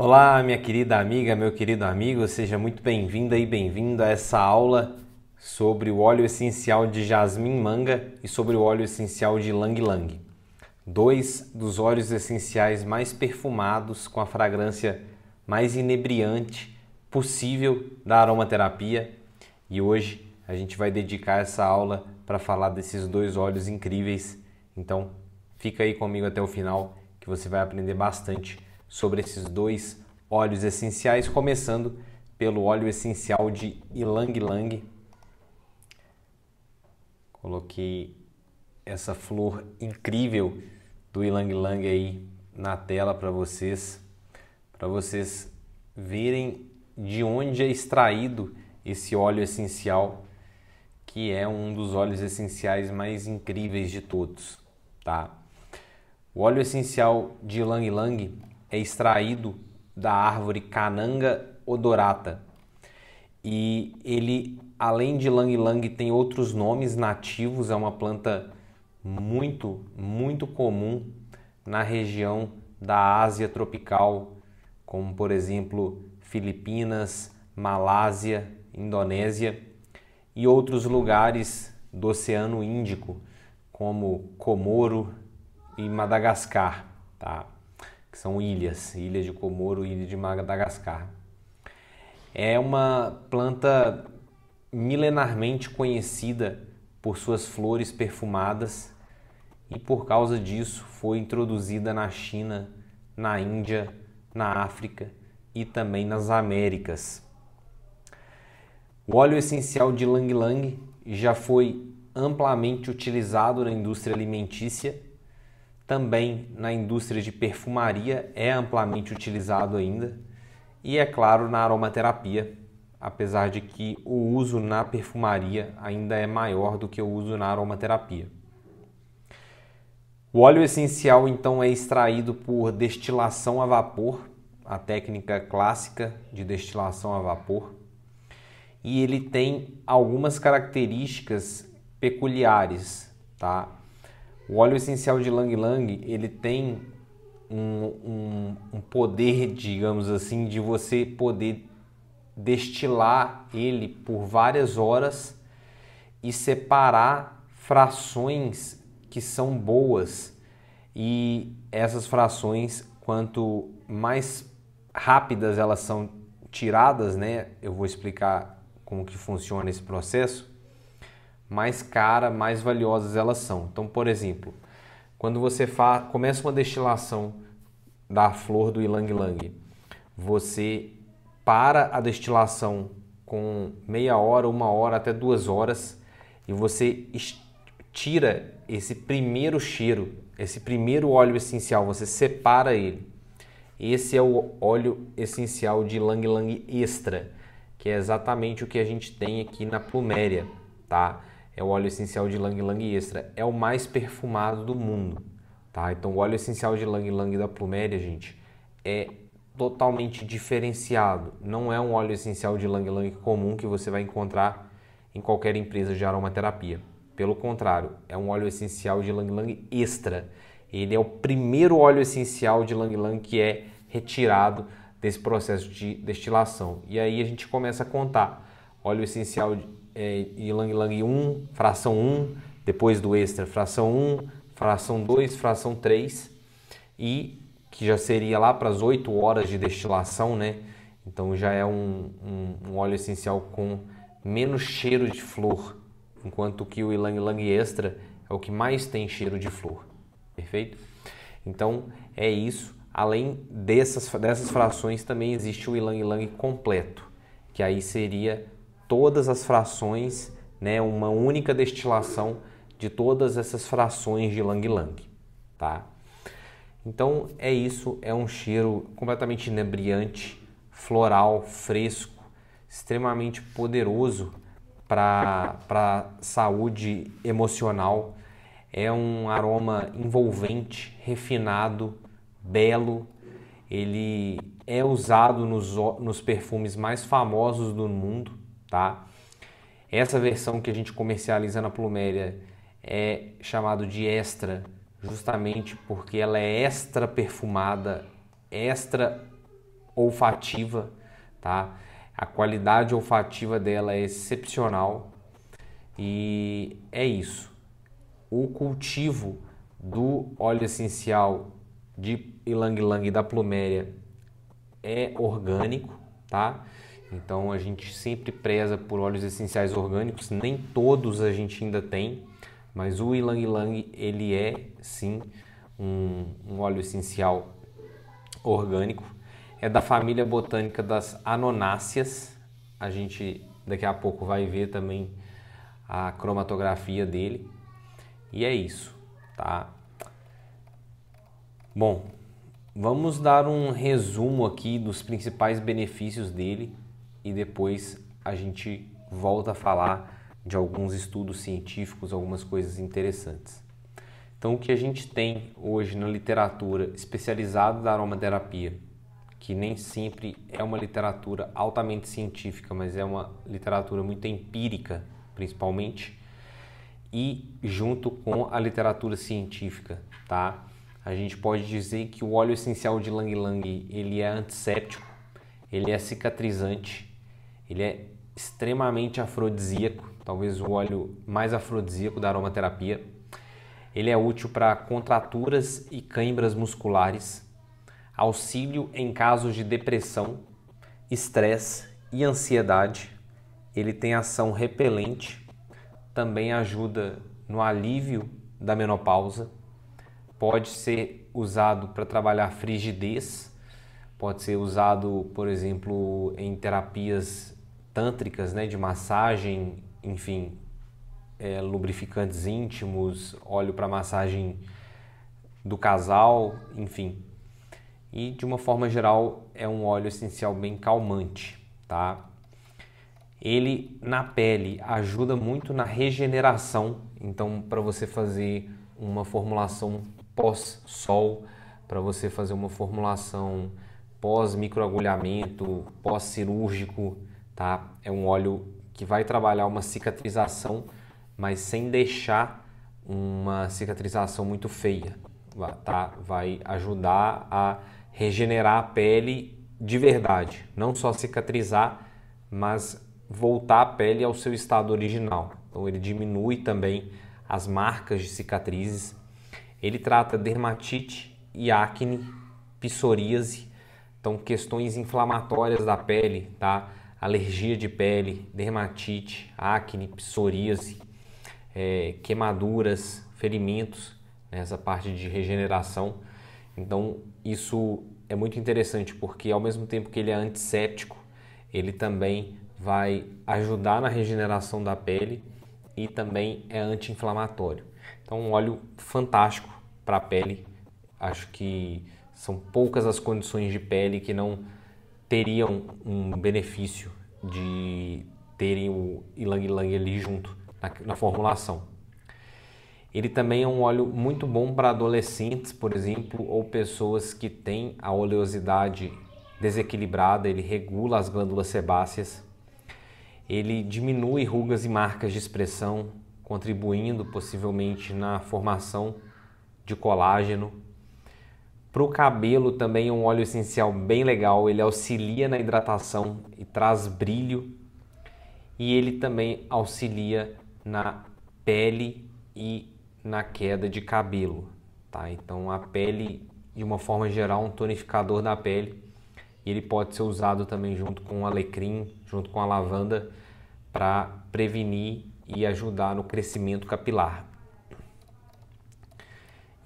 Olá, minha querida amiga, meu querido amigo, seja muito bem-vinda e bem-vindo a essa aula sobre o óleo essencial de jasmim manga e sobre o óleo essencial de lang lang. Dois dos óleos essenciais mais perfumados com a fragrância mais inebriante possível da aromaterapia. E hoje a gente vai dedicar essa aula para falar desses dois óleos incríveis. Então, fica aí comigo até o final que você vai aprender bastante sobre esses dois óleos essenciais, começando pelo óleo essencial de Ilang Ilang. Coloquei essa flor incrível do Ilang Ilang aí na tela para vocês, para vocês verem de onde é extraído esse óleo essencial, que é um dos óleos essenciais mais incríveis de todos, tá? O óleo essencial de Ilang Ilang é extraído da árvore Cananga odorata. E ele, além de lang-lang, tem outros nomes nativos, é uma planta muito, muito comum na região da Ásia tropical, como por exemplo Filipinas, Malásia, Indonésia e outros lugares do Oceano Índico, como Comoro e Madagascar. Tá? que são ilhas, ilha de Comoro e ilha de Madagascar. É uma planta milenarmente conhecida por suas flores perfumadas e por causa disso foi introduzida na China, na Índia, na África e também nas Américas. O óleo essencial de Lang Lang já foi amplamente utilizado na indústria alimentícia também na indústria de perfumaria é amplamente utilizado ainda e é claro na aromaterapia, apesar de que o uso na perfumaria ainda é maior do que o uso na aromaterapia. O óleo essencial então é extraído por destilação a vapor, a técnica clássica de destilação a vapor, e ele tem algumas características peculiares, tá? O óleo essencial de Lang Lang, ele tem um, um, um poder, digamos assim, de você poder destilar ele por várias horas e separar frações que são boas e essas frações quanto mais rápidas elas são tiradas, né? Eu vou explicar como que funciona esse processo mais cara, mais valiosas elas são. Então, por exemplo, quando você faz, começa uma destilação da flor do Ilang Lang, você para a destilação com meia hora, uma hora, até duas horas e você tira esse primeiro cheiro, esse primeiro óleo essencial, você separa ele. Esse é o óleo essencial de Lang Lang Extra, que é exatamente o que a gente tem aqui na pluméria, tá? é o óleo essencial de Lang Lang Extra. É o mais perfumado do mundo, tá? Então, o óleo essencial de Lang Lang da Pluméria, gente, é totalmente diferenciado. Não é um óleo essencial de Lang Lang comum que você vai encontrar em qualquer empresa de aromaterapia. Pelo contrário, é um óleo essencial de Lang Lang extra. Ele é o primeiro óleo essencial de Lang Lang que é retirado desse processo de destilação. E aí a gente começa a contar óleo essencial é, Ilang Ilang 1, fração 1, depois do extra, fração 1, fração 2, fração 3, e que já seria lá para as 8 horas de destilação, né? Então já é um, um, um óleo essencial com menos cheiro de flor, enquanto que o Ilang Ilang Extra é o que mais tem cheiro de flor, perfeito? Então é isso. Além dessas, dessas frações, também existe o Ilang Ilang completo, que aí seria todas as frações, né, uma única destilação de todas essas frações de Lang Lang, tá? Então é isso, é um cheiro completamente inebriante, floral, fresco, extremamente poderoso para a saúde emocional. É um aroma envolvente, refinado, belo. Ele é usado nos, nos perfumes mais famosos do mundo tá? Essa versão que a gente comercializa na Pluméria é chamado de extra, justamente porque ela é extra perfumada, extra olfativa, tá? A qualidade olfativa dela é excepcional e é isso. O cultivo do óleo essencial de ilang-ilang da pluméria é orgânico, tá? Então a gente sempre preza por óleos essenciais orgânicos, nem todos a gente ainda tem, mas o ilang ilang ele é sim um, um óleo essencial orgânico. É da família botânica das anonáceas. A gente daqui a pouco vai ver também a cromatografia dele. E é isso, tá? Bom, vamos dar um resumo aqui dos principais benefícios dele e depois a gente volta a falar de alguns estudos científicos, algumas coisas interessantes. Então, o que a gente tem hoje na literatura especializada da aromaterapia, que nem sempre é uma literatura altamente científica, mas é uma literatura muito empírica, principalmente, e junto com a literatura científica, tá? A gente pode dizer que o óleo essencial de Lang Lang ele é antisséptico, ele é cicatrizante, ele é extremamente afrodisíaco, talvez o óleo mais afrodisíaco da aromaterapia. Ele é útil para contraturas e câimbras musculares, auxílio em casos de depressão, estresse e ansiedade. Ele tem ação repelente, também ajuda no alívio da menopausa. Pode ser usado para trabalhar frigidez, pode ser usado, por exemplo, em terapias tântricas, né, de massagem, enfim, é, lubrificantes íntimos, óleo para massagem do casal, enfim. E de uma forma geral é um óleo essencial bem calmante, tá? Ele na pele ajuda muito na regeneração, então para você fazer uma formulação pós-sol, para você fazer uma formulação pós-microagulhamento, pós-cirúrgico, tá? É um óleo que vai trabalhar uma cicatrização, mas sem deixar uma cicatrização muito feia, tá? Vai ajudar a regenerar a pele de verdade, não só cicatrizar, mas voltar a pele ao seu estado original. Então ele diminui também as marcas de cicatrizes. Ele trata dermatite e acne, psoríase, então questões inflamatórias da pele, tá? alergia de pele, dermatite, acne, psoríase, é, queimaduras, ferimentos, né, essa parte de regeneração. Então, isso é muito interessante porque, ao mesmo tempo que ele é antisséptico, ele também vai ajudar na regeneração da pele e também é anti-inflamatório. Então, um óleo fantástico para a pele. Acho que são poucas as condições de pele que não teriam um benefício de terem o Ilang Ilang ali junto na, na formulação. Ele também é um óleo muito bom para adolescentes, por exemplo, ou pessoas que têm a oleosidade desequilibrada, ele regula as glândulas sebáceas. Ele diminui rugas e marcas de expressão, contribuindo possivelmente na formação de colágeno para o cabelo também é um óleo essencial bem legal, ele auxilia na hidratação e traz brilho. E ele também auxilia na pele e na queda de cabelo, tá? Então a pele, de uma forma geral, um tonificador da pele. ele pode ser usado também junto com o alecrim, junto com a lavanda, para prevenir e ajudar no crescimento capilar.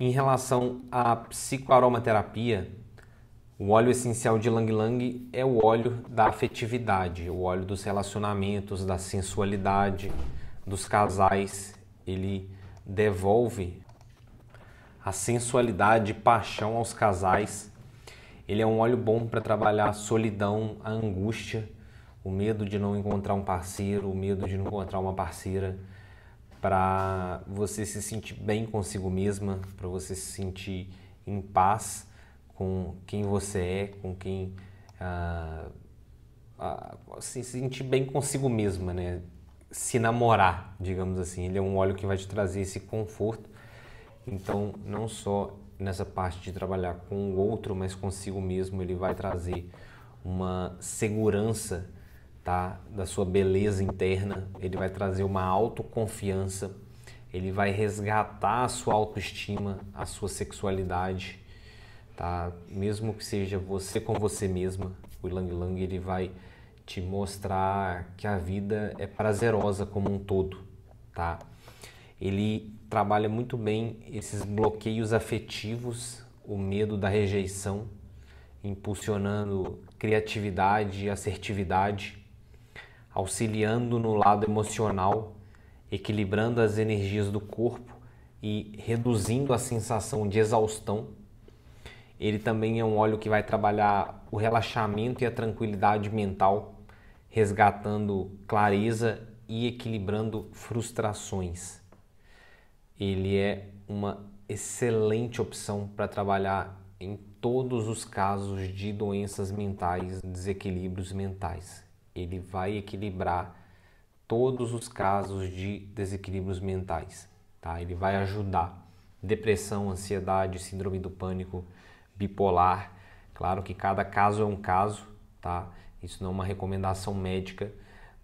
Em relação à psicoaromaterapia, o óleo essencial de Lang Lang é o óleo da afetividade, o óleo dos relacionamentos, da sensualidade, dos casais. Ele devolve a sensualidade e paixão aos casais. Ele é um óleo bom para trabalhar a solidão, a angústia, o medo de não encontrar um parceiro, o medo de não encontrar uma parceira para você se sentir bem consigo mesma, para você se sentir em paz com quem você é, com quem ah, ah, se sentir bem consigo mesma, né? Se namorar, digamos assim. Ele é um óleo que vai te trazer esse conforto. Então, não só nessa parte de trabalhar com o outro, mas consigo mesmo, ele vai trazer uma segurança tá? da sua beleza interna, ele vai trazer uma autoconfiança, ele vai resgatar a sua autoestima, a sua sexualidade, tá? mesmo que seja você com você mesma, o Ilang Lang ele vai te mostrar que a vida é prazerosa como um todo, tá? Ele trabalha muito bem esses bloqueios afetivos, o medo da rejeição, impulsionando criatividade e assertividade, auxiliando no lado emocional, equilibrando as energias do corpo e reduzindo a sensação de exaustão. Ele também é um óleo que vai trabalhar o relaxamento e a tranquilidade mental, resgatando clareza e equilibrando frustrações. Ele é uma excelente opção para trabalhar em todos os casos de doenças mentais, desequilíbrios mentais ele vai equilibrar todos os casos de desequilíbrios mentais, tá? Ele vai ajudar depressão, ansiedade, síndrome do pânico, bipolar. Claro que cada caso é um caso, tá? Isso não é uma recomendação médica,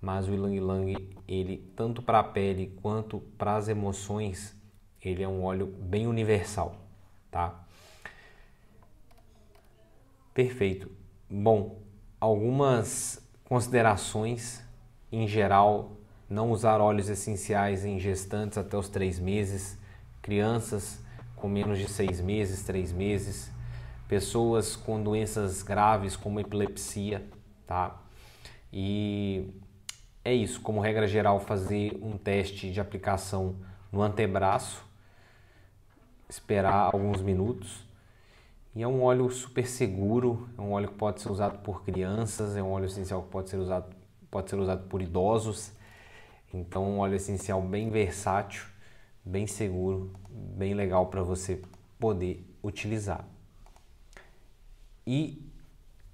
mas o ylang ylang, ele tanto para a pele quanto para as emoções, ele é um óleo bem universal, tá? Perfeito. Bom, algumas Considerações, em geral, não usar óleos essenciais em gestantes até os três meses, crianças com menos de seis meses, três meses, pessoas com doenças graves como epilepsia, tá? E é isso, como regra geral, fazer um teste de aplicação no antebraço, esperar alguns minutos e é um óleo super seguro, é um óleo que pode ser usado por crianças, é um óleo essencial que pode ser usado, pode ser usado por idosos. Então, um óleo essencial bem versátil, bem seguro, bem legal para você poder utilizar. E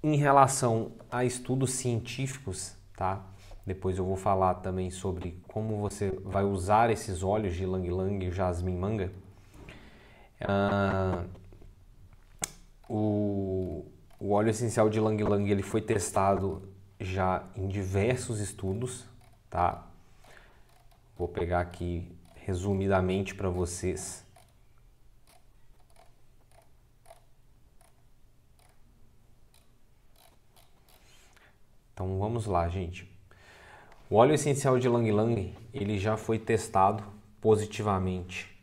em relação a estudos científicos, tá? Depois eu vou falar também sobre como você vai usar esses óleos de Lang Lang e Jasmine Manga. Uh, o, o óleo essencial de Lang Lang ele foi testado já em diversos estudos, tá? Vou pegar aqui resumidamente para vocês. Então vamos lá, gente. O óleo essencial de Lang Lang ele já foi testado positivamente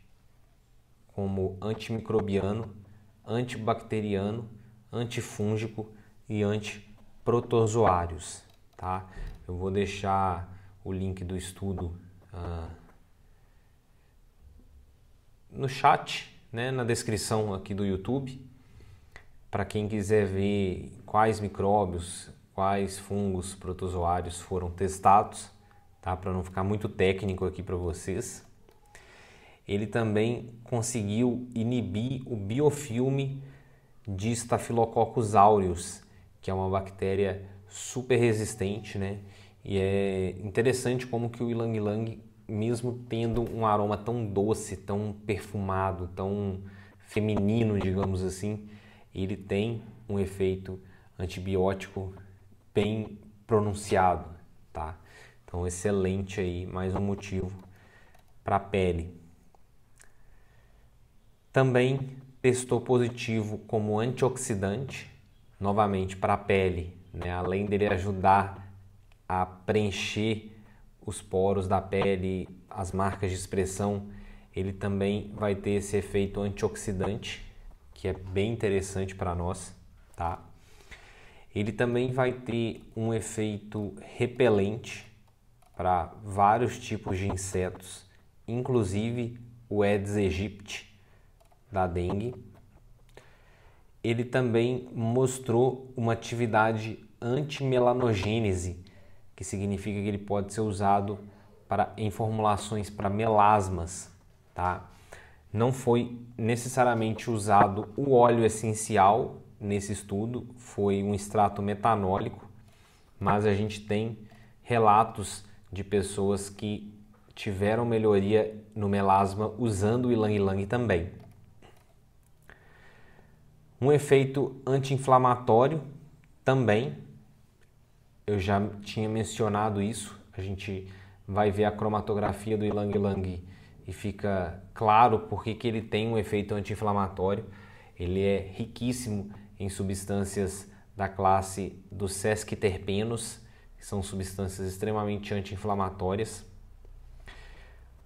como antimicrobiano antibacteriano, antifúngico e antiprotozoários. Tá? Eu vou deixar o link do estudo ah, no chat, né, na descrição aqui do YouTube, para quem quiser ver quais micróbios, quais fungos, protozoários foram testados, tá? Para não ficar muito técnico aqui para vocês ele também conseguiu inibir o biofilme de Staphylococcus aureus, que é uma bactéria super resistente, né? E é interessante como que o ylang ylang, mesmo tendo um aroma tão doce, tão perfumado, tão feminino, digamos assim, ele tem um efeito antibiótico bem pronunciado, tá? Então excelente aí, mais um motivo para a pele. Também testou positivo como antioxidante, novamente para a pele, né? além dele ajudar a preencher os poros da pele, as marcas de expressão, ele também vai ter esse efeito antioxidante, que é bem interessante para nós, tá? Ele também vai ter um efeito repelente para vários tipos de insetos, inclusive o Aedes aegypti, da dengue, ele também mostrou uma atividade antimelanogênese, que significa que ele pode ser usado para, em formulações para melasmas, tá? Não foi necessariamente usado o óleo essencial nesse estudo, foi um extrato metanólico, mas a gente tem relatos de pessoas que tiveram melhoria no melasma usando o ilang-ilang também. Um efeito anti-inflamatório também. Eu já tinha mencionado isso. A gente vai ver a cromatografia do Ilang Ilang e fica claro porque que ele tem um efeito anti-inflamatório. Ele é riquíssimo em substâncias da classe dos sesquiterpenos, que são substâncias extremamente anti-inflamatórias.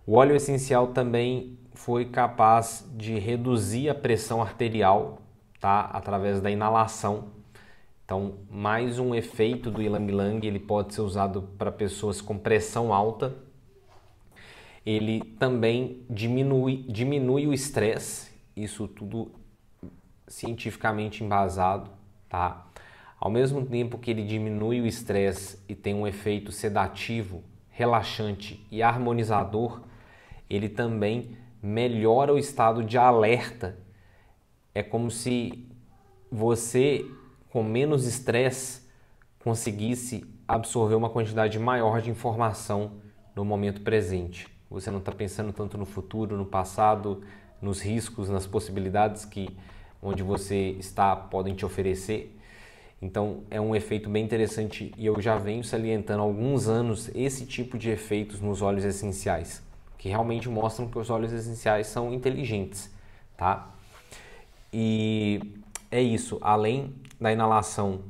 O óleo essencial também foi capaz de reduzir a pressão arterial tá? Através da inalação. Então, mais um efeito do ylang-ylang, ele pode ser usado para pessoas com pressão alta. Ele também diminui, diminui o estresse, isso tudo cientificamente embasado, tá? Ao mesmo tempo que ele diminui o estresse e tem um efeito sedativo, relaxante e harmonizador, ele também melhora o estado de alerta é como se você, com menos estresse, conseguisse absorver uma quantidade maior de informação no momento presente. Você não está pensando tanto no futuro, no passado, nos riscos, nas possibilidades que onde você está podem te oferecer. Então é um efeito bem interessante e eu já venho salientando há alguns anos esse tipo de efeitos nos óleos essenciais, que realmente mostram que os óleos essenciais são inteligentes, tá? E é isso, além da inalação,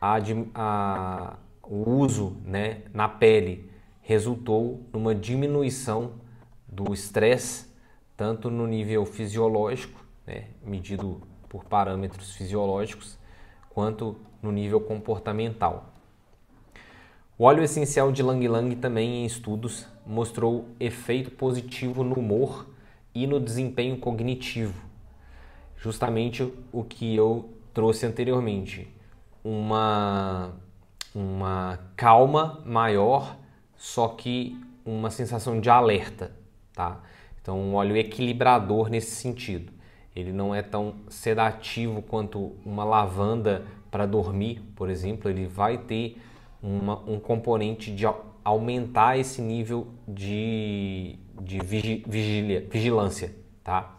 a, a, o uso né, na pele resultou numa diminuição do estresse, tanto no nível fisiológico, né, medido por parâmetros fisiológicos, quanto no nível comportamental. O óleo essencial de Lang Lang também em estudos mostrou efeito positivo no humor e no desempenho cognitivo, justamente o que eu trouxe anteriormente, uma uma calma maior, só que uma sensação de alerta, tá? Então, um óleo equilibrador nesse sentido. Ele não é tão sedativo quanto uma lavanda para dormir, por exemplo. Ele vai ter uma, um componente de aumentar esse nível de, de vigi, vigília, vigilância, tá?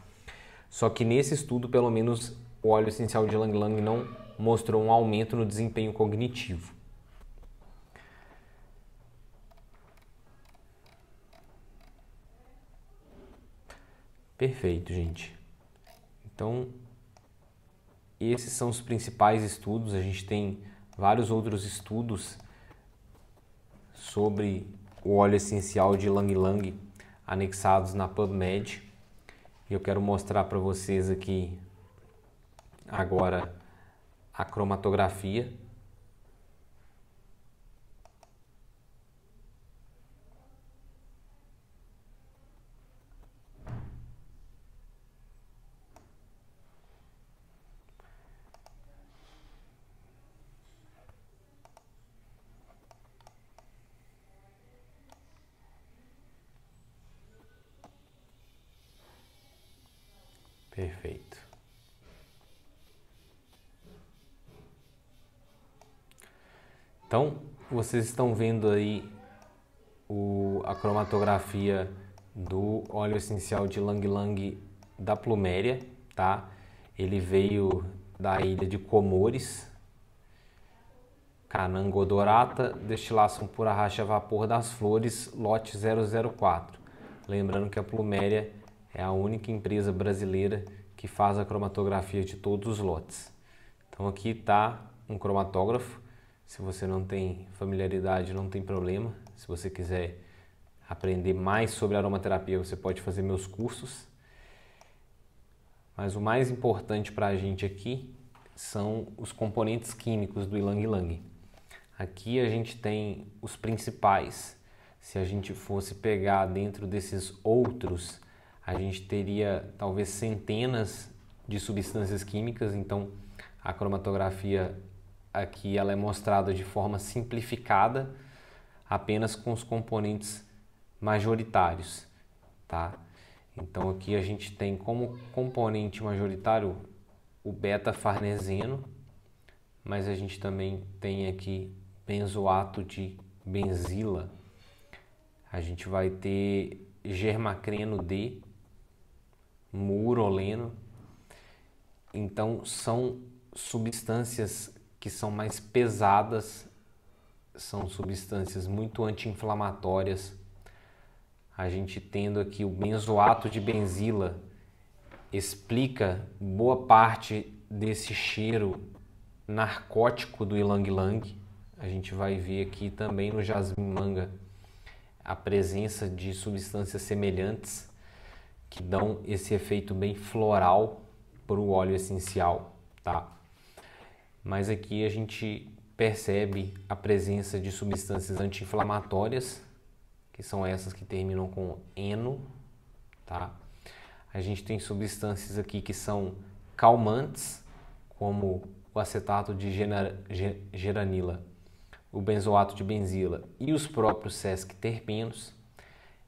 Só que nesse estudo, pelo menos, o óleo essencial de Lang Lang não mostrou um aumento no desempenho cognitivo. Perfeito, gente. Então, esses são os principais estudos. A gente tem vários outros estudos sobre o óleo essencial de Lang Lang anexados na PubMed. Eu quero mostrar para vocês aqui agora a cromatografia Perfeito. Então, vocês estão vendo aí o, a cromatografia do óleo essencial de Lang Lang da Pluméria, tá? Ele veio da ilha de Comores, Canangodorata, destilação por racha vapor das flores, lote 004. Lembrando que a Pluméria é a única empresa brasileira que faz a cromatografia de todos os lotes. Então aqui está um cromatógrafo. Se você não tem familiaridade, não tem problema. Se você quiser aprender mais sobre aromaterapia, você pode fazer meus cursos. Mas o mais importante para a gente aqui são os componentes químicos do Ilang Ilang. Aqui a gente tem os principais. Se a gente fosse pegar dentro desses outros, a gente teria talvez centenas de substâncias químicas, então a cromatografia aqui ela é mostrada de forma simplificada, apenas com os componentes majoritários, tá? Então aqui a gente tem como componente majoritário o beta-farneseno, mas a gente também tem aqui benzoato de benzila. A gente vai ter germacreno D, muroleno, Então, são substâncias que são mais pesadas, são substâncias muito anti-inflamatórias. A gente tendo aqui o benzoato de benzila explica boa parte desse cheiro narcótico do ilang ilang. A gente vai ver aqui também no jasmim manga a presença de substâncias semelhantes que dão esse efeito bem floral para o óleo essencial, tá? Mas aqui a gente percebe a presença de substâncias anti-inflamatórias, que são essas que terminam com eno, tá? A gente tem substâncias aqui que são calmantes, como o acetato de geranila, o benzoato de benzila e os próprios sesquiterpenos.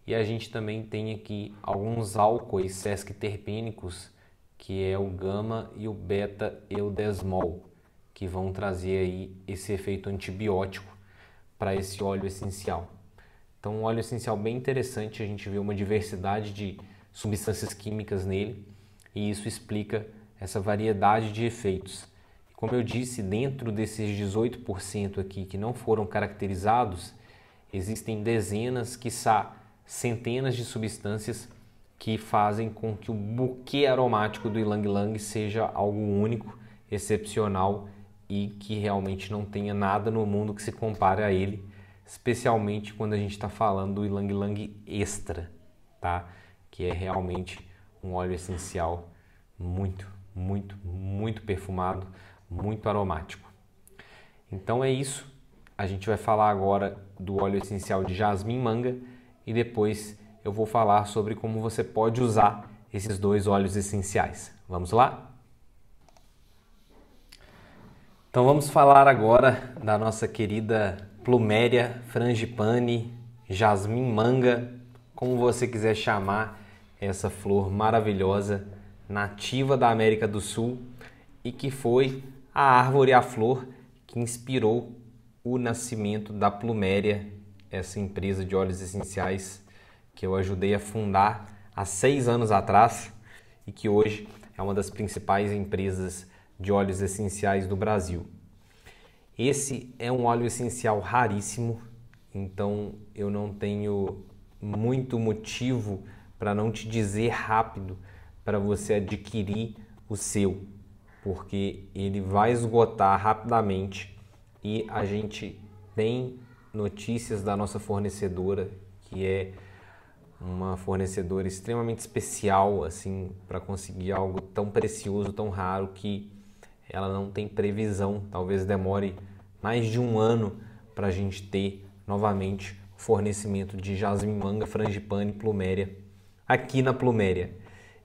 E a gente também tem aqui alguns álcoois sesquiterpênicos, que é o gama e o beta eudesmol, que vão trazer aí esse efeito antibiótico para esse óleo essencial. Então, um óleo essencial bem interessante, a gente vê uma diversidade de substâncias químicas nele, e isso explica essa variedade de efeitos. Como eu disse, dentro desses 18% aqui que não foram caracterizados, existem dezenas, quiçá centenas de substâncias que fazem com que o buquê aromático do Ylang Ylang seja algo único, excepcional e que realmente não tenha nada no mundo que se compare a ele, especialmente quando a gente está falando do Ylang Ylang Extra, tá? Que é realmente um óleo essencial muito, muito, muito perfumado, muito aromático. Então é isso. A gente vai falar agora do óleo essencial de jasmim manga e depois eu vou falar sobre como você pode usar esses dois óleos essenciais. Vamos lá? Então vamos falar agora da nossa querida pluméria, frangipane, jasmim manga, como você quiser chamar essa flor maravilhosa, nativa da América do Sul e que foi a árvore, a flor que inspirou o nascimento da pluméria essa empresa de óleos essenciais que eu ajudei a fundar há seis anos atrás e que hoje é uma das principais empresas de óleos essenciais do Brasil. Esse é um óleo essencial raríssimo, então eu não tenho muito motivo para não te dizer rápido para você adquirir o seu, porque ele vai esgotar rapidamente e a gente tem notícias da nossa fornecedora, que é uma fornecedora extremamente especial assim para conseguir algo tão precioso, tão raro que ela não tem previsão. Talvez demore mais de um ano para a gente ter novamente fornecimento de jasmim, manga, frangipane, pluméria aqui na pluméria.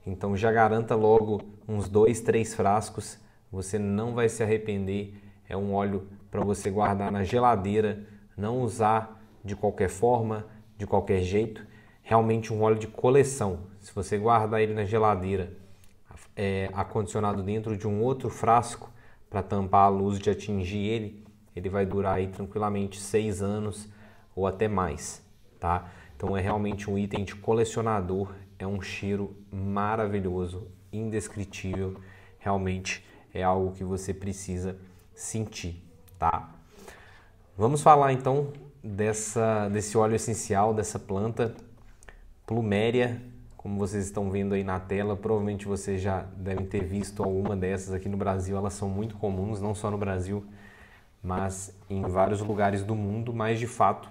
Então já garanta logo uns dois, três frascos. Você não vai se arrepender. É um óleo para você guardar na geladeira não usar de qualquer forma, de qualquer jeito. Realmente um óleo de coleção. Se você guardar ele na geladeira, é, acondicionado dentro de um outro frasco para tampar a luz de atingir ele, ele vai durar aí tranquilamente seis anos ou até mais, tá? Então é realmente um item de colecionador, é um cheiro maravilhoso, indescritível, realmente é algo que você precisa sentir, tá? Vamos falar então dessa, desse óleo essencial, dessa planta pluméria, como vocês estão vendo aí na tela, provavelmente vocês já devem ter visto alguma dessas aqui no Brasil, elas são muito comuns, não só no Brasil, mas em vários lugares do mundo, mas de fato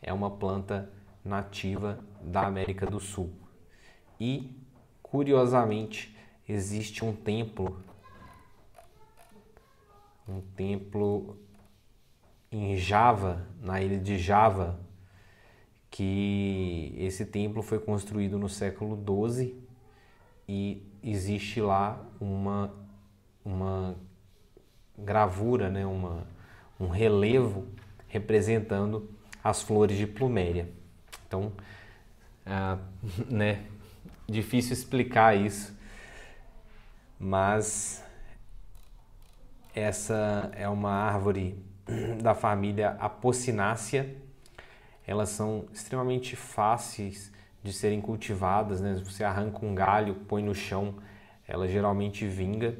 é uma planta nativa da América do Sul. E curiosamente existe um templo um templo em Java, na ilha de Java, que esse templo foi construído no século XII e existe lá uma, uma gravura, né, uma, um relevo representando as flores de pluméria. Então, é, né, difícil explicar isso, mas essa é uma árvore da família Apocinácea. elas são extremamente fáceis de serem cultivadas, né? Você arranca um galho, põe no chão, ela geralmente vinga.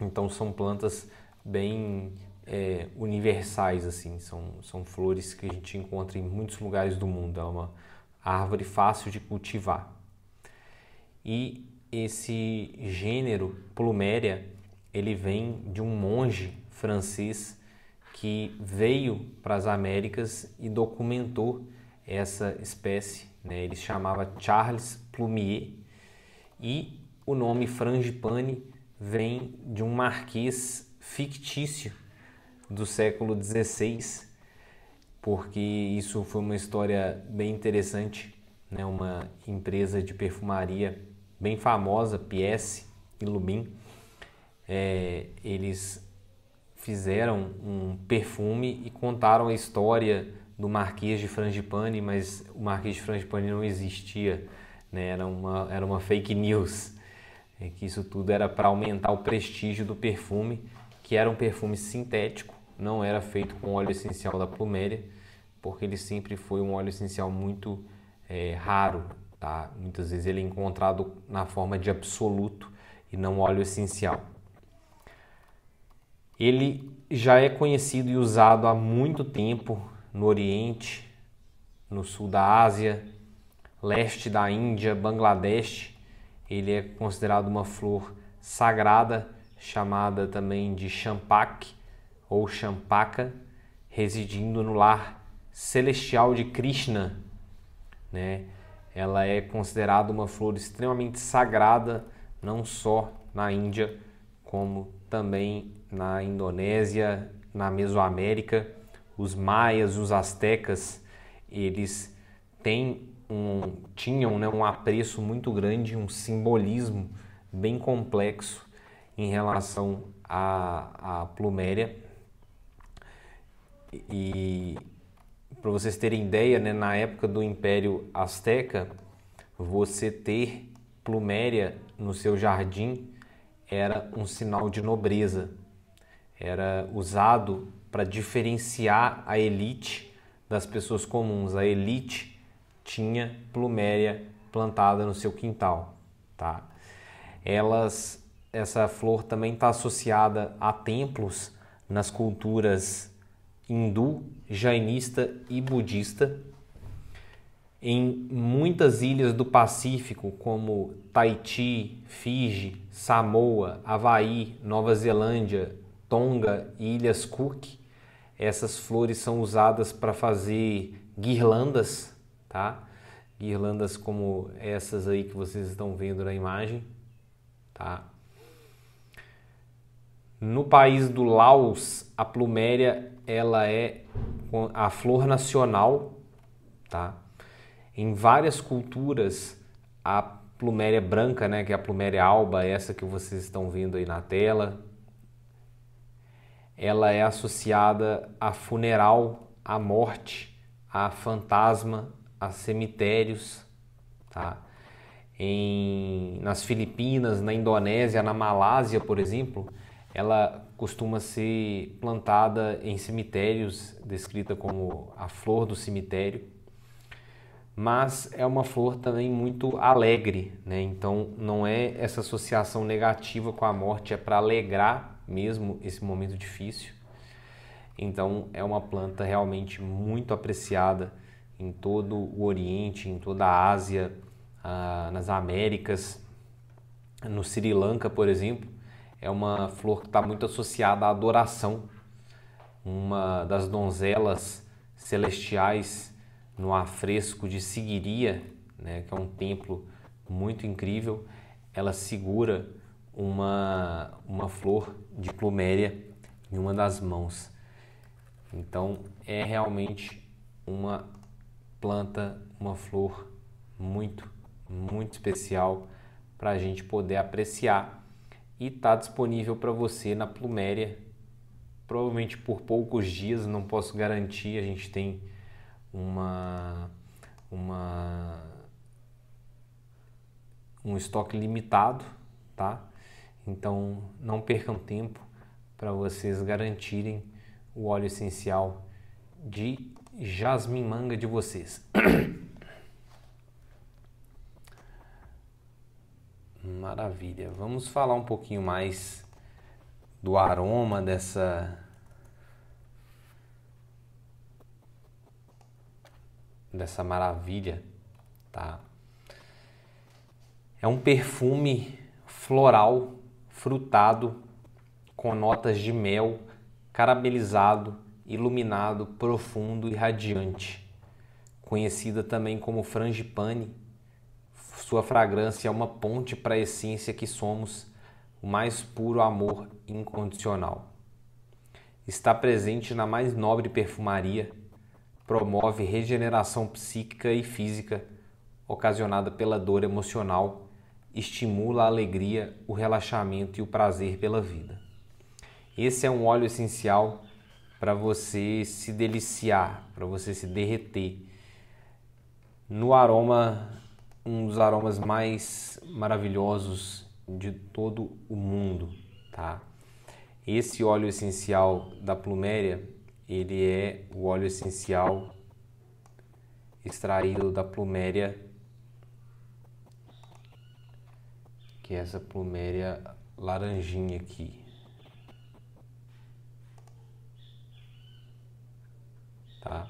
Então são plantas bem é, universais, assim, são, são flores que a gente encontra em muitos lugares do mundo. É uma árvore fácil de cultivar. E esse gênero Pluméria, ele vem de um monge francês que veio para as Américas e documentou essa espécie. Né? Ele chamava Charles Plumier e o nome frangipane vem de um marquês fictício do século XVI, porque isso foi uma história bem interessante. Né? Uma empresa de perfumaria bem famosa, Piesse e Lubin, é, eles fizeram um perfume e contaram a história do Marquês de Frangipane, mas o Marquês de Frangipane não existia, né? era, uma, era uma fake news. É que isso tudo era para aumentar o prestígio do perfume, que era um perfume sintético, não era feito com óleo essencial da pluméria, porque ele sempre foi um óleo essencial muito é, raro. Tá? Muitas vezes ele é encontrado na forma de absoluto e não óleo essencial ele já é conhecido e usado há muito tempo no Oriente, no sul da Ásia, leste da Índia, Bangladesh. Ele é considerado uma flor sagrada, chamada também de champak ou champaka, residindo no lar celestial de Krishna. Né? Ela é considerada uma flor extremamente sagrada, não só na Índia, como também na Indonésia, na Mesoamérica, os maias, os astecas, eles têm um, tinham né, um apreço muito grande, um simbolismo bem complexo em relação à, à pluméria. E para vocês terem ideia, né, na época do Império Azteca, você ter pluméria no seu jardim era um sinal de nobreza era usado para diferenciar a elite das pessoas comuns. A elite tinha pluméria plantada no seu quintal, tá? Elas, essa flor também está associada a templos nas culturas hindu, jainista e budista. Em muitas ilhas do Pacífico, como Tahiti, Fiji, Samoa, Havaí, Nova Zelândia, Tonga e Ilhas Cook. Essas flores são usadas para fazer guirlandas, tá? Guirlandas como essas aí que vocês estão vendo na imagem, tá? No país do Laos, a pluméria ela é a flor nacional, tá? Em várias culturas, a pluméria branca, né, que é a pluméria alba, essa que vocês estão vendo aí na tela, ela é associada a funeral, a morte, a fantasma, a cemitérios, tá? Em, nas Filipinas, na Indonésia, na Malásia, por exemplo, ela costuma ser plantada em cemitérios, descrita como a flor do cemitério, mas é uma flor também muito alegre, né? Então não é essa associação negativa com a morte, é para alegrar mesmo esse momento difícil. Então é uma planta realmente muito apreciada em todo o Oriente, em toda a Ásia, ah, nas Américas, no Sri Lanka, por exemplo. É uma flor que está muito associada à adoração. Uma das donzelas celestiais no afresco de Seguiria, né, que é um templo muito incrível, ela segura uma, uma flor de pluméria em uma das mãos. Então é realmente uma planta, uma flor muito, muito especial para a gente poder apreciar e está disponível para você na pluméria. Provavelmente por poucos dias, não posso garantir. A gente tem uma, uma um estoque limitado, tá? Então, não percam tempo para vocês garantirem o óleo essencial de jasmim manga de vocês. Maravilha. Vamos falar um pouquinho mais do aroma dessa dessa maravilha, tá? É um perfume floral frutado, com notas de mel, caramelizado, iluminado, profundo e radiante. Conhecida também como frangipane, sua fragrância é uma ponte para a essência que somos, o mais puro amor incondicional. Está presente na mais nobre perfumaria, promove regeneração psíquica e física ocasionada pela dor emocional estimula a alegria, o relaxamento e o prazer pela vida. Esse é um óleo essencial para você se deliciar, para você se derreter no aroma, um dos aromas mais maravilhosos de todo o mundo, tá? Esse óleo essencial da pluméria, ele é o óleo essencial extraído da pluméria que é essa pluméria laranjinha aqui. Tá?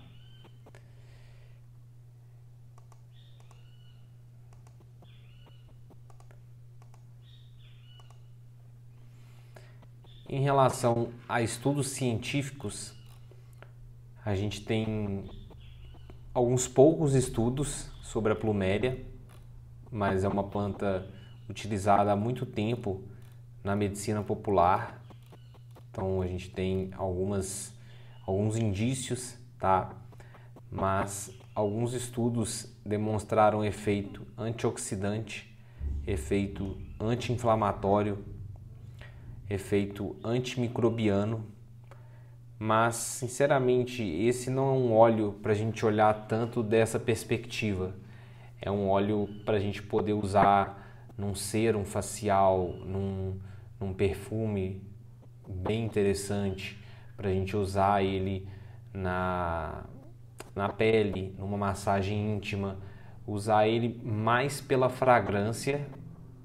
Em relação a estudos científicos, a gente tem alguns poucos estudos sobre a pluméria, mas é uma planta utilizada há muito tempo na medicina popular. Então a gente tem algumas alguns indícios, tá? Mas alguns estudos demonstraram efeito antioxidante, efeito anti-inflamatório, efeito antimicrobiano. Mas, sinceramente, esse não é um óleo para a gente olhar tanto dessa perspectiva. É um óleo para a gente poder usar num ser, um facial, num, num perfume bem interessante para a gente usar ele na, na pele, numa massagem íntima, usar ele mais pela fragrância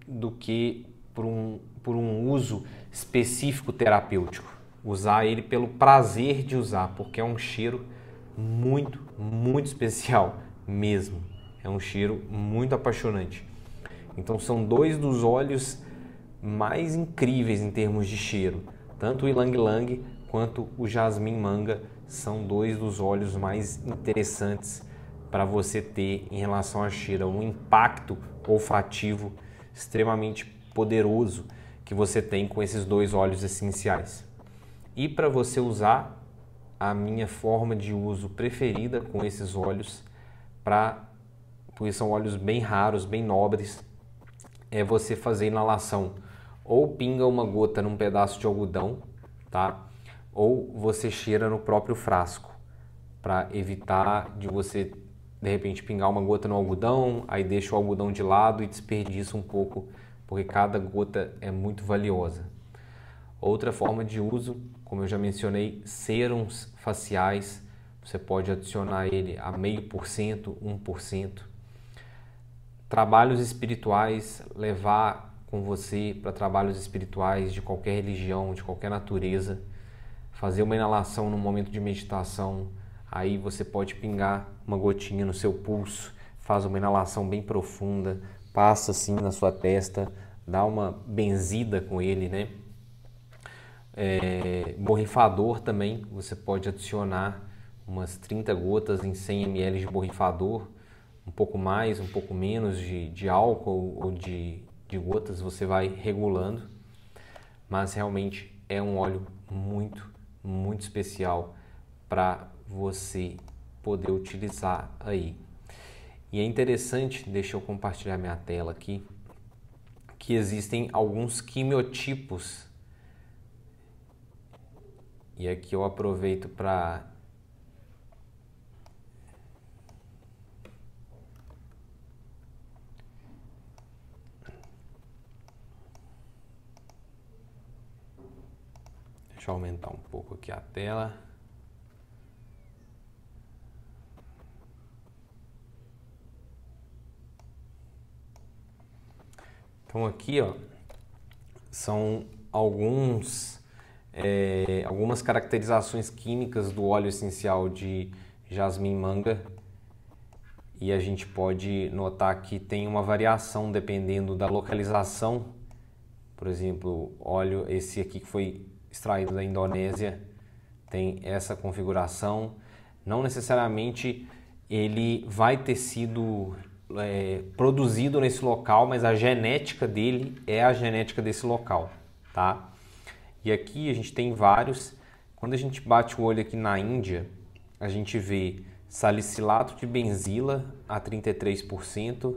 do que por um, por um uso específico terapêutico. Usar ele pelo prazer de usar, porque é um cheiro muito, muito especial mesmo. É um cheiro muito apaixonante. Então são dois dos óleos mais incríveis em termos de cheiro. Tanto o Ylang Ylang quanto o Jasmim Manga são dois dos óleos mais interessantes para você ter em relação a cheiro. É um impacto olfativo extremamente poderoso que você tem com esses dois óleos essenciais. E para você usar, a minha forma de uso preferida com esses óleos, para porque são óleos bem raros, bem nobres, é você fazer inalação ou pinga uma gota num pedaço de algodão, tá? Ou você cheira no próprio frasco para evitar de você de repente pingar uma gota no algodão, aí deixa o algodão de lado e desperdiça um pouco, porque cada gota é muito valiosa. Outra forma de uso, como eu já mencionei, serums faciais, você pode adicionar ele a meio por cento, um por cento trabalhos espirituais, levar com você para trabalhos espirituais de qualquer religião, de qualquer natureza, fazer uma inalação no momento de meditação, aí você pode pingar uma gotinha no seu pulso, faz uma inalação bem profunda, passa assim na sua testa, dá uma benzida com ele, né? É, borrifador também, você pode adicionar umas 30 gotas em 100 ml de borrifador um pouco mais, um pouco menos de, de álcool ou de, de gotas, você vai regulando. Mas realmente é um óleo muito, muito especial para você poder utilizar aí. E é interessante, deixa eu compartilhar minha tela aqui, que existem alguns quimiotipos. E aqui eu aproveito para Deixa eu aumentar um pouco aqui a tela. Então aqui ó, são alguns, é, algumas caracterizações químicas do óleo essencial de jasmim manga e a gente pode notar que tem uma variação dependendo da localização. Por exemplo, óleo esse aqui que foi extraído da Indonésia tem essa configuração. Não necessariamente ele vai ter sido é, produzido nesse local, mas a genética dele é a genética desse local, tá? E aqui a gente tem vários. Quando a gente bate o olho aqui na Índia, a gente vê salicilato de benzila a 33%.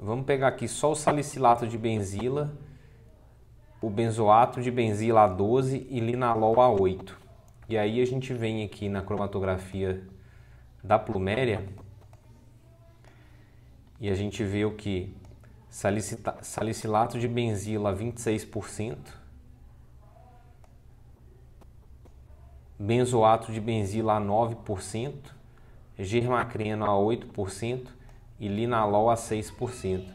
Vamos pegar aqui só o salicilato de benzila o benzoato de benzil A12 e linalol A8. E aí a gente vem aqui na cromatografia da pluméria e a gente vê o que? Salicita, salicilato de benzila 26%, benzoato de benzila a 9%, germacreno a 8% e linalol a 6%.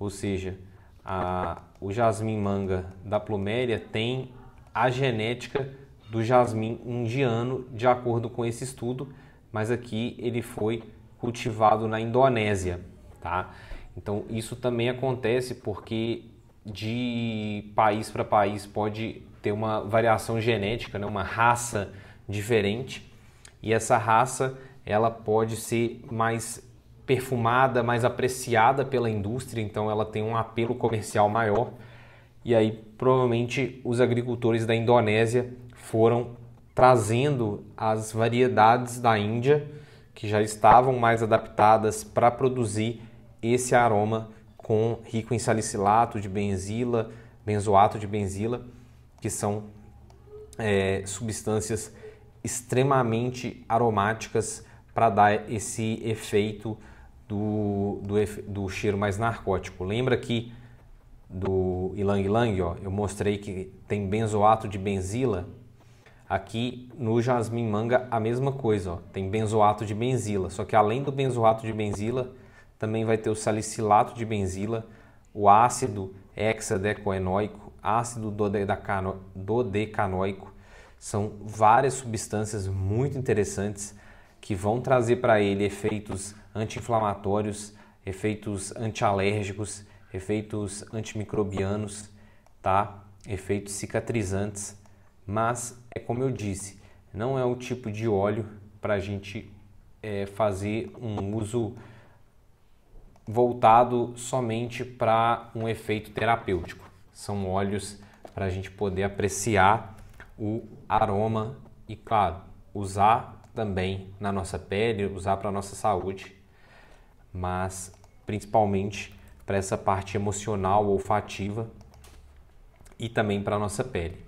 Ou seja, a, o jasmim manga da pluméria tem a genética do jasmim indiano, de acordo com esse estudo, mas aqui ele foi cultivado na Indonésia, tá? Então isso também acontece porque de país para país pode ter uma variação genética, né? uma raça diferente, e essa raça ela pode ser mais perfumada, mais apreciada pela indústria, então ela tem um apelo comercial maior. E aí, provavelmente, os agricultores da Indonésia foram trazendo as variedades da Índia que já estavam mais adaptadas para produzir esse aroma com rico em salicilato de benzila, benzoato de benzila, que são é, substâncias extremamente aromáticas para dar esse efeito do, do, do cheiro mais narcótico. Lembra que do ilang ilang, ó, eu mostrei que tem benzoato de benzila. Aqui no jasmim manga a mesma coisa, ó, tem benzoato de benzila, só que além do benzoato de benzila, também vai ter o salicilato de benzila, o ácido hexadecoenoico, ácido dodecanoico. São várias substâncias muito interessantes que vão trazer para ele efeitos anti-inflamatórios, efeitos antialérgicos, efeitos antimicrobianos, tá? efeitos cicatrizantes, mas é como eu disse, não é o tipo de óleo para a gente é, fazer um uso voltado somente para um efeito terapêutico. São óleos para a gente poder apreciar o aroma e, claro, usar também na nossa pele, usar para a nossa saúde mas principalmente para essa parte emocional, olfativa e também para a nossa pele.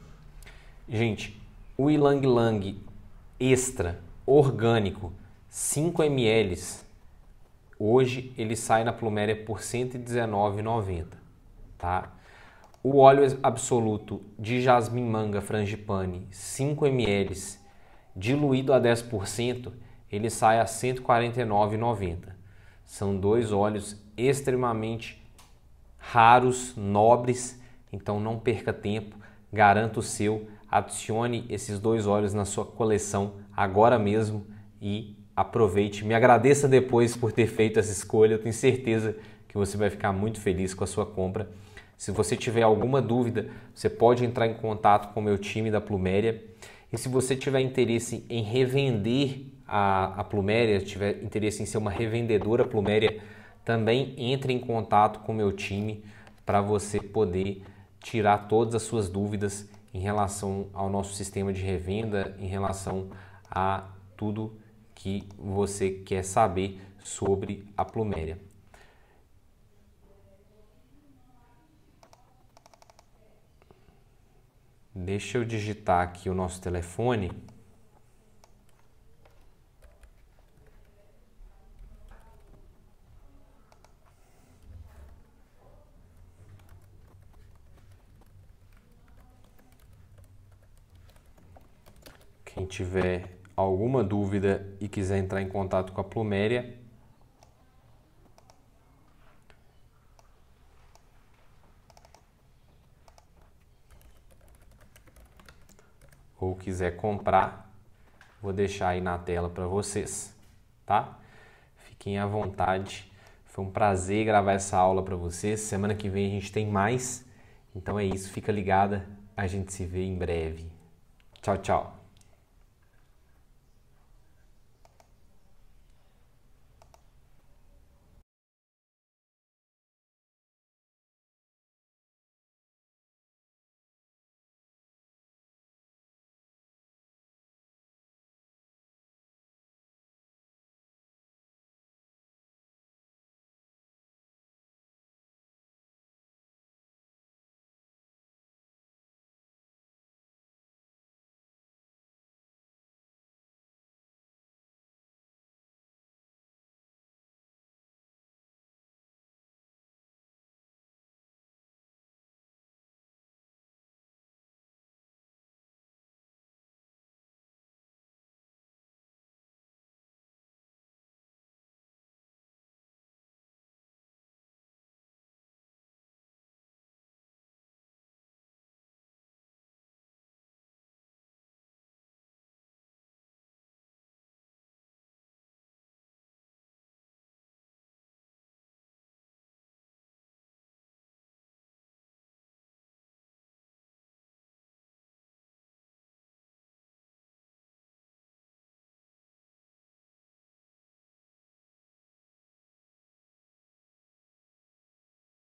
Gente, o Ylang Lang extra orgânico 5 ml hoje ele sai na pluméria por R$ 119,90, tá? O óleo absoluto de jasmim manga frangipane 5 ml diluído a 10%, ele sai a R$ 149,90. São dois óleos extremamente raros, nobres, então não perca tempo, garanta o seu, adicione esses dois óleos na sua coleção agora mesmo e aproveite. Me agradeça depois por ter feito essa escolha, eu tenho certeza que você vai ficar muito feliz com a sua compra. Se você tiver alguma dúvida, você pode entrar em contato com o meu time da Pluméria. E se você tiver interesse em revender a, a Pluméria, tiver interesse em ser uma revendedora Pluméria, também entre em contato com o meu time para você poder tirar todas as suas dúvidas em relação ao nosso sistema de revenda, em relação a tudo que você quer saber sobre a Pluméria. Deixa eu digitar aqui o nosso telefone. Quem tiver alguma dúvida e quiser entrar em contato com a Pluméria, ou quiser comprar, vou deixar aí na tela para vocês, tá? Fiquem à vontade. Foi um prazer gravar essa aula para vocês. Semana que vem a gente tem mais. Então é isso, fica ligada. A gente se vê em breve. Tchau, tchau.